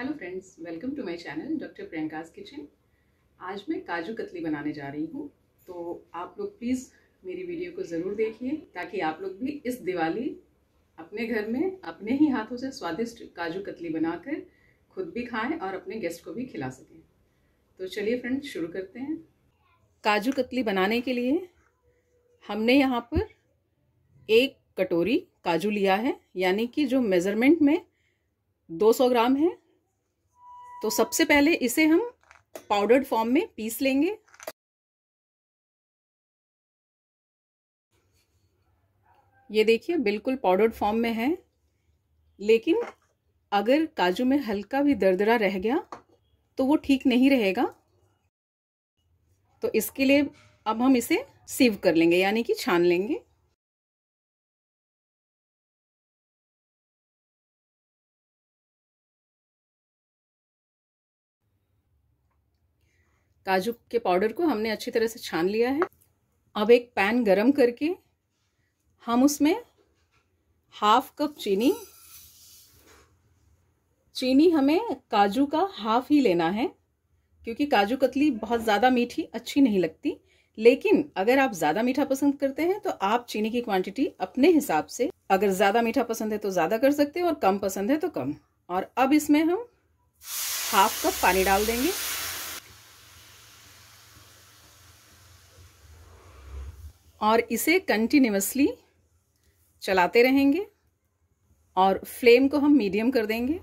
hello friends welcome to my channel doctor Priyanka's kitchen आज मैं काजू कतली बनाने जा रही हूँ तो आप लोग प्लीज़ मेरी वीडियो को ज़रूर देखिए ताकि आप लोग भी इस दिवाली अपने घर में अपने ही हाथों से स्वादिष्ट काजू कतली बनाकर खुद भी खाएं और अपने गेस्ट को भी खिला सकें तो चलिए फ्रेंड्स शुरू करते हैं काजू कतली बनाने के लिए हमने यहाँ पर एक कटोरी काजू लिया है यानी कि जो मेज़रमेंट में 200 ग्राम है तो सबसे पहले इसे हम पाउडर्ड फॉर्म में पीस लेंगे ये देखिए बिल्कुल पाउडर्ड फॉर्म में है लेकिन अगर काजू में हल्का भी दरदरा रह गया तो वो ठीक नहीं रहेगा तो इसके लिए अब हम इसे सीव कर लेंगे यानी कि छान लेंगे काजू के पाउडर को हमने अच्छी तरह से छान लिया है अब एक पैन गरम करके हम उसमें हाफ कप चीनी चीनी हमें काजू का हाफ ही लेना है क्योंकि काजू कतली बहुत ज़्यादा मीठी अच्छी नहीं लगती लेकिन अगर आप ज़्यादा मीठा पसंद करते हैं तो आप चीनी की क्वांटिटी अपने हिसाब से अगर ज़्यादा मीठा पसंद है तो ज़्यादा कर सकते हैं और कम पसंद है तो कम और अब इसमें हम हाफ कप पानी डाल देंगे और इसे कंटिन्यूसली चलाते रहेंगे और फ्लेम को हम मीडियम कर देंगे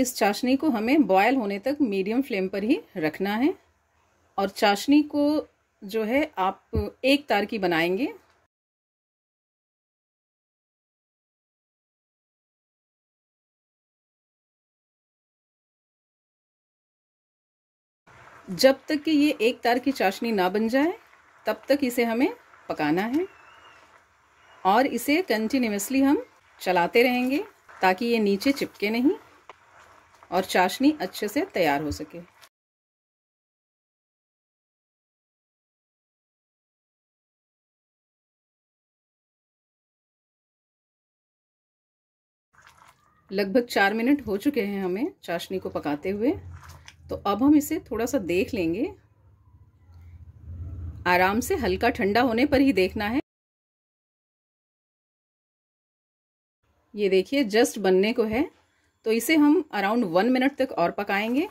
इस चाशनी को हमें बॉयल होने तक मीडियम फ्लेम पर ही रखना है और चाशनी को जो है आप एक तार की बनाएंगे जब तक कि ये एक तार की चाशनी ना बन जाए तब तक इसे हमें पकाना है और इसे कंटिन्यूसली हम चलाते रहेंगे ताकि ये नीचे चिपके नहीं और चाशनी अच्छे से तैयार हो सके लगभग चार मिनट हो चुके हैं हमें चाशनी को पकाते हुए तो अब हम इसे थोड़ा सा देख लेंगे आराम से हल्का ठंडा होने पर ही देखना है ये देखिए जस्ट बनने को है तो इसे हम अराउंड वन मिनट तक और पकाएंगे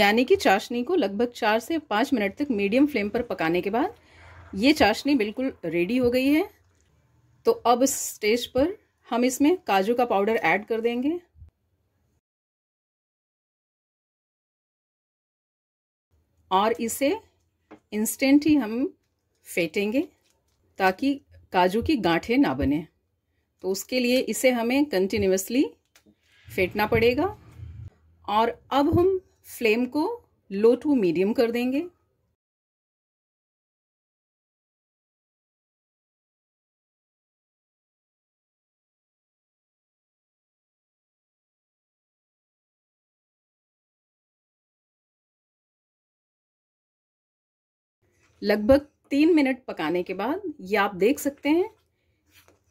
यानी कि चाशनी को लगभग चार से पाँच मिनट तक मीडियम फ्लेम पर पकाने के बाद ये चाशनी बिल्कुल रेडी हो गई है तो अब स्टेज पर हम इसमें काजू का पाउडर ऐड कर देंगे और इसे इंस्टेंट ही हम फेंटेंगे ताकि काजू की गांठें ना बने तो उसके लिए इसे हमें कंटिन्यूसली फेंटना पड़ेगा और अब हम फ्लेम को लो टू मीडियम कर देंगे लगभग तीन मिनट पकाने के बाद ये आप देख सकते हैं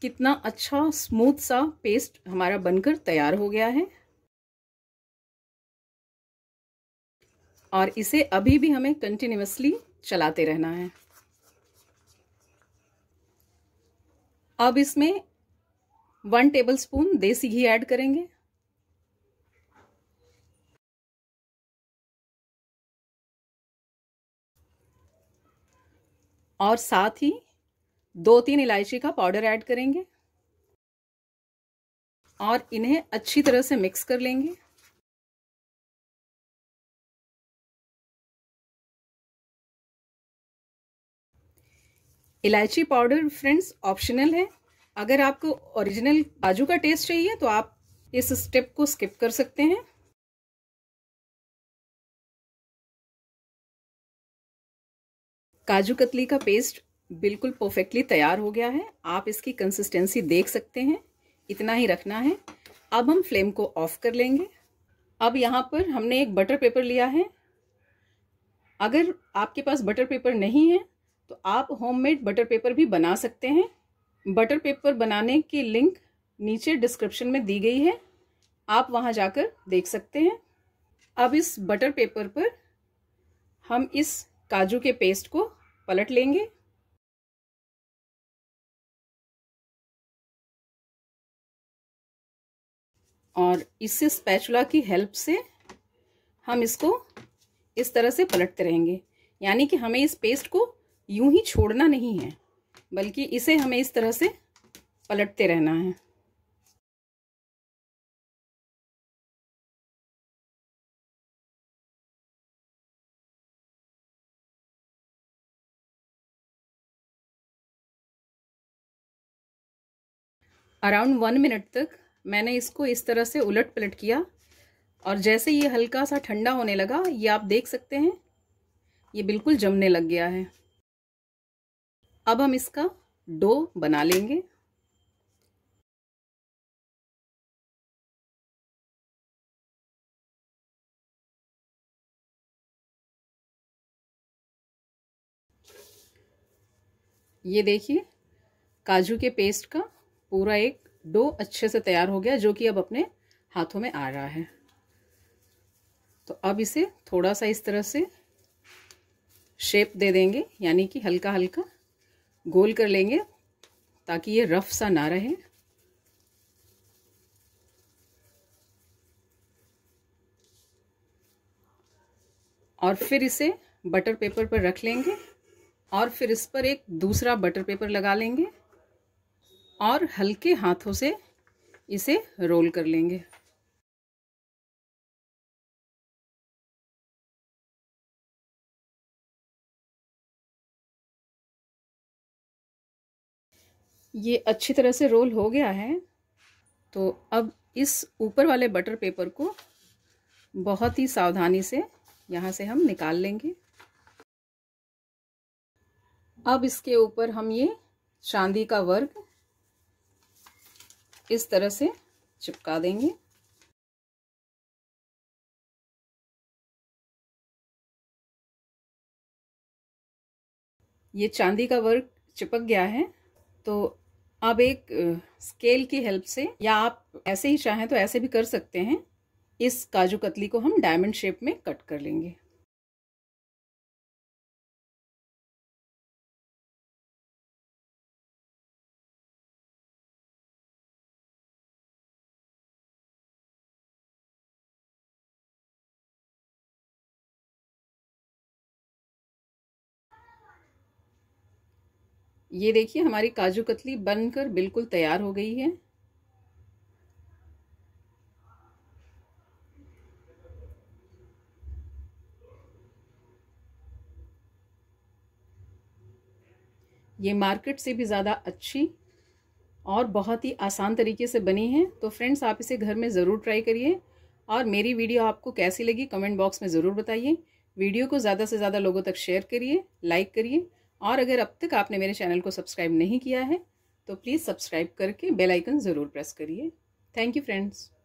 कितना अच्छा स्मूथ सा पेस्ट हमारा बनकर तैयार हो गया है और इसे अभी भी हमें कंटिन्यूसली चलाते रहना है अब इसमें वन टेबलस्पून देसी घी ऐड करेंगे और साथ ही दो तीन इलायची का पाउडर ऐड करेंगे और इन्हें अच्छी तरह से मिक्स कर लेंगे इलायची पाउडर फ्रेंड्स ऑप्शनल है अगर आपको ओरिजिनल काजू का टेस्ट चाहिए तो आप इस स्टेप को स्किप कर सकते हैं काजू कतली का पेस्ट बिल्कुल परफेक्टली तैयार हो गया है आप इसकी कंसिस्टेंसी देख सकते हैं इतना ही रखना है अब हम फ्लेम को ऑफ कर लेंगे अब यहाँ पर हमने एक बटर पेपर लिया है अगर आपके पास बटर पेपर नहीं है तो आप होममेड बटर पेपर भी बना सकते हैं बटर पेपर बनाने की लिंक नीचे डिस्क्रिप्शन में दी गई है आप वहाँ जाकर देख सकते हैं अब इस बटर पेपर पर हम इस काजू के पेस्ट को पलट लेंगे और इससे स्पैचुला की हेल्प से हम इसको इस तरह से पलटते रहेंगे यानी कि हमें इस पेस्ट को यूं ही छोड़ना नहीं है बल्कि इसे हमें इस तरह से पलटते रहना है अराउंड वन मिनट तक मैंने इसको इस तरह से उलट पलट किया और जैसे ये हल्का सा ठंडा होने लगा ये आप देख सकते हैं ये बिल्कुल जमने लग गया है अब हम इसका डो बना लेंगे ये देखिए काजू के पेस्ट का पूरा एक डो अच्छे से तैयार हो गया जो कि अब अपने हाथों में आ रहा है तो अब इसे थोड़ा सा इस तरह से शेप दे देंगे यानी कि हल्का हल्का गोल कर लेंगे ताकि ये रफ सा ना रहे और फिर इसे बटर पेपर पर रख लेंगे और फिर इस पर एक दूसरा बटर पेपर लगा लेंगे और हल्के हाथों से इसे रोल कर लेंगे ये अच्छी तरह से रोल हो गया है तो अब इस ऊपर वाले बटर पेपर को बहुत ही सावधानी से यहाँ से हम निकाल लेंगे अब इसके ऊपर हम ये चांदी का वर्क इस तरह से चिपका देंगे ये चांदी का वर्क चिपक गया है तो आप एक स्केल की हेल्प से या आप ऐसे ही चाहें तो ऐसे भी कर सकते हैं इस काजू कतली को हम डायमंड शेप में कट कर लेंगे ये देखिए हमारी काजू कतली बनकर बिल्कुल तैयार हो गई है ये मार्केट से भी ज़्यादा अच्छी और बहुत ही आसान तरीके से बनी है तो फ्रेंड्स आप इसे घर में ज़रूर ट्राई करिए और मेरी वीडियो आपको कैसी लगी कमेंट बॉक्स में ज़रूर बताइए वीडियो को ज़्यादा से ज़्यादा लोगों तक शेयर करिए लाइक करिए और अगर अब तक आपने मेरे चैनल को सब्सक्राइब नहीं किया है तो प्लीज़ सब्सक्राइब करके बेल आइकन ज़रूर प्रेस करिए थैंक यू फ्रेंड्स